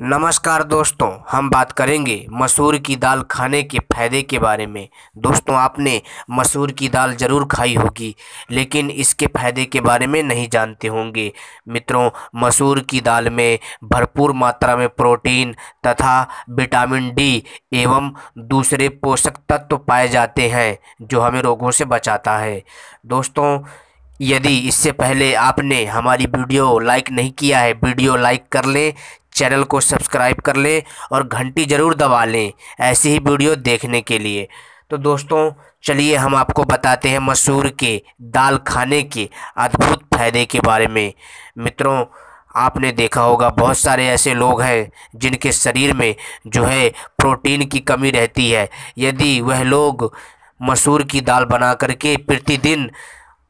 नमस्कार दोस्तों हम बात करेंगे मसूर की दाल खाने के फ़ायदे के बारे में दोस्तों आपने मसूर की दाल ज़रूर खाई होगी लेकिन इसके फ़ायदे के बारे में नहीं जानते होंगे मित्रों मसूर की दाल में भरपूर मात्रा में प्रोटीन तथा विटामिन डी एवं दूसरे पोषक तत्व पाए जाते हैं जो हमें रोगों से बचाता है दोस्तों यदि इससे पहले आपने हमारी वीडियो लाइक नहीं किया है वीडियो लाइक कर लें चैनल को सब्सक्राइब कर लें और घंटी ज़रूर दबा लें ऐसी ही वीडियो देखने के लिए तो दोस्तों चलिए हम आपको बताते हैं मसूर के दाल खाने के अद्भुत फ़ायदे के बारे में मित्रों आपने देखा होगा बहुत सारे ऐसे लोग हैं जिनके शरीर में जो है प्रोटीन की कमी रहती है यदि वह लोग मसूर की दाल बना करके प्रतिदिन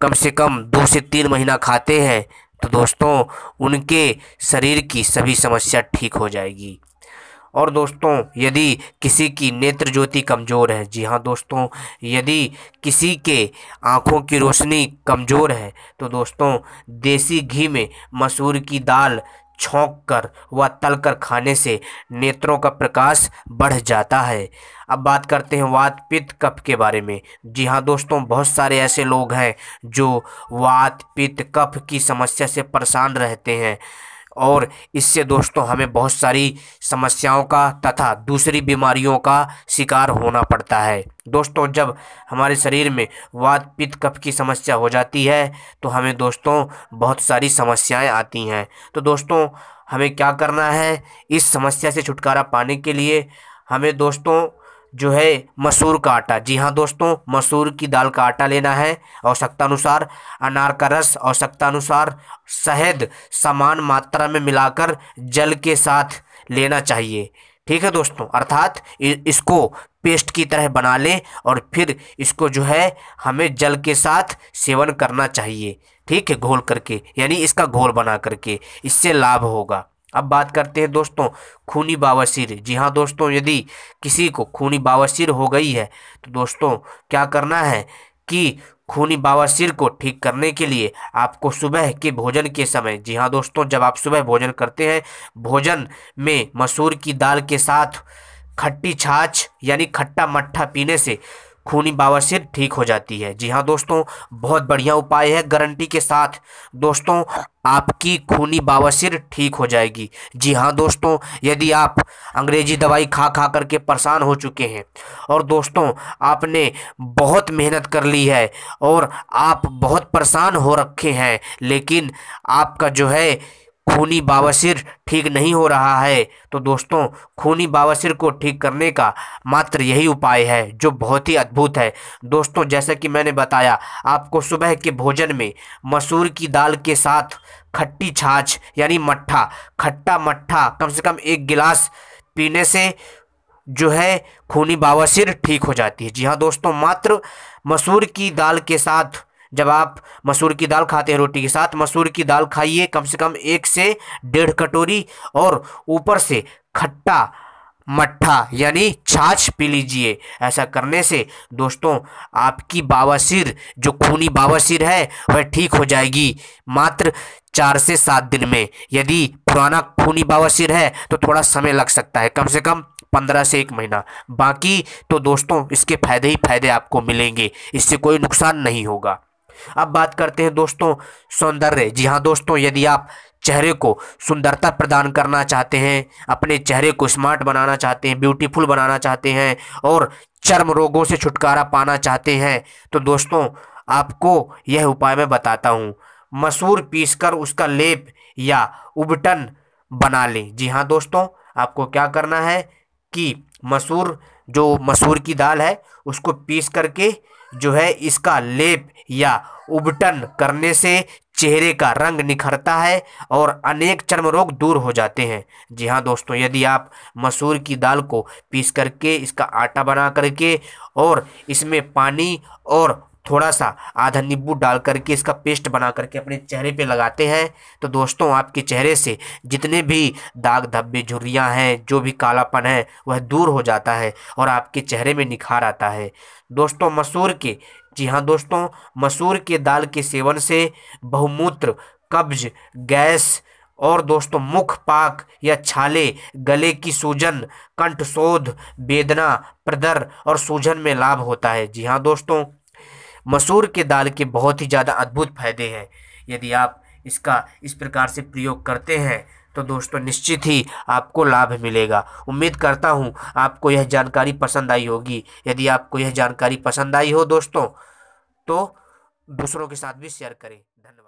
कम से कम दो से तीन महीना खाते हैं तो दोस्तों उनके शरीर की सभी समस्या ठीक हो जाएगी और दोस्तों यदि किसी की नेत्र ज्योति कमज़ोर है जी हाँ दोस्तों यदि किसी के आँखों की रोशनी कमज़ोर है तो दोस्तों देसी घी में मसूर की दाल छोंक कर व तल कर खाने से नेत्रों का प्रकाश बढ़ जाता है अब बात करते हैं वात पित्त कफ के बारे में जी हाँ दोस्तों बहुत सारे ऐसे लोग हैं जो वात पित्त कफ की समस्या से परेशान रहते हैं और इससे दोस्तों हमें बहुत सारी समस्याओं का तथा दूसरी बीमारियों का शिकार होना पड़ता है दोस्तों जब हमारे शरीर में वात पित्त कफ की समस्या हो जाती है तो हमें दोस्तों बहुत सारी समस्याएं आती हैं तो दोस्तों हमें क्या करना है इस समस्या से छुटकारा पाने के लिए हमें दोस्तों जो है मसूर का आटा जी हाँ दोस्तों मसूर की दाल का आटा लेना है आवश्यकता अनुसार अनार का रस आवश्यकता अनुसार शहद समान मात्रा में मिलाकर जल के साथ लेना चाहिए ठीक है दोस्तों अर्थात इसको पेस्ट की तरह बना लें और फिर इसको जो है हमें जल के साथ सेवन करना चाहिए ठीक है घोल करके यानी इसका घोल बना करके इससे लाभ होगा अब बात करते हैं दोस्तों खूनी बावसीर जी हाँ दोस्तों यदि किसी को खूनी बावसीर हो गई है तो दोस्तों क्या करना है कि खूनी बावसीर को ठीक करने के लिए आपको सुबह के भोजन के समय जी हाँ दोस्तों जब आप सुबह भोजन करते हैं भोजन में मसूर की दाल के साथ खट्टी छाछ यानी खट्टा मट्ठा पीने से खूनी बवासीर ठीक हो जाती है जी हाँ दोस्तों बहुत बढ़िया उपाय है गारंटी के साथ दोस्तों आपकी खूनी बवासीर ठीक हो जाएगी जी हाँ दोस्तों यदि आप अंग्रेजी दवाई खा खा करके परेशान हो चुके हैं और दोस्तों आपने बहुत मेहनत कर ली है और आप बहुत परेशान हो रखे हैं लेकिन आपका जो है खूनी बावसिर ठीक नहीं हो रहा है तो दोस्तों खूनी बावसिर को ठीक करने का मात्र यही उपाय है जो बहुत ही अद्भुत है दोस्तों जैसा कि मैंने बताया आपको सुबह के भोजन में मसूर की दाल के साथ खट्टी छाछ यानी मट्ठा खट्टा मट्ठा कम से कम एक गिलास पीने से जो है खूनी बावसिर ठीक हो जाती है जी हाँ दोस्तों मात्र मसूर की दाल के साथ जब आप मसूर की दाल खाते हैं रोटी के साथ मसूर की दाल खाइए कम से कम एक से डेढ़ कटोरी और ऊपर से खट्टा मट्ठा यानी छाछ पी लीजिए ऐसा करने से दोस्तों आपकी बावासीर जो खूनी बावासीर है वह ठीक हो जाएगी मात्र चार से सात दिन में यदि पुराना खूनी बावासीर है तो थोड़ा समय लग सकता है कम से कम पंद्रह से एक महीना बाकी तो दोस्तों इसके फायदे ही फायदे आपको मिलेंगे इससे कोई नुकसान नहीं होगा अब बात करते हैं दोस्तों सौंदर्य जी हाँ दोस्तों यदि आप चेहरे को सुंदरता प्रदान करना चाहते हैं अपने चेहरे को स्मार्ट बनाना चाहते हैं ब्यूटीफुल बनाना चाहते हैं और चर्म रोगों से छुटकारा पाना चाहते हैं तो दोस्तों आपको यह उपाय मैं बताता हूँ मसूर पीसकर उसका लेप या उबटन बना लें जी हाँ दोस्तों आपको क्या करना है कि मसूर जो मसूर की दाल है उसको पीस करके जो है इसका लेप या उबटन करने से चेहरे का रंग निखरता है और अनेक चर्म रोग दूर हो जाते हैं जी हाँ दोस्तों यदि आप मसूर की दाल को पीस करके इसका आटा बना करके और इसमें पानी और थोड़ा सा आधा नींबू डाल करके इसका पेस्ट बना करके अपने चेहरे पे लगाते हैं तो दोस्तों आपके चेहरे से जितने भी दाग धब्बे झुर्रियाँ हैं जो भी कालापन है वह दूर हो जाता है और आपके चेहरे में निखार आता है दोस्तों मसूर के जी हाँ दोस्तों मसूर के दाल के सेवन से बहुमूत्र कब्ज गैस और दोस्तों मुख पाक या छाले गले की सूजन कंठ शोध वेदना प्रदर और सूजन में लाभ होता है जी हाँ दोस्तों मसूर के दाल के बहुत ही ज़्यादा अद्भुत फायदे हैं यदि आप इसका इस प्रकार से प्रयोग करते हैं तो दोस्तों निश्चित ही आपको लाभ मिलेगा उम्मीद करता हूँ आपको यह जानकारी पसंद आई होगी यदि आपको यह जानकारी पसंद आई हो दोस्तों तो दूसरों के साथ भी शेयर करें धन्यवाद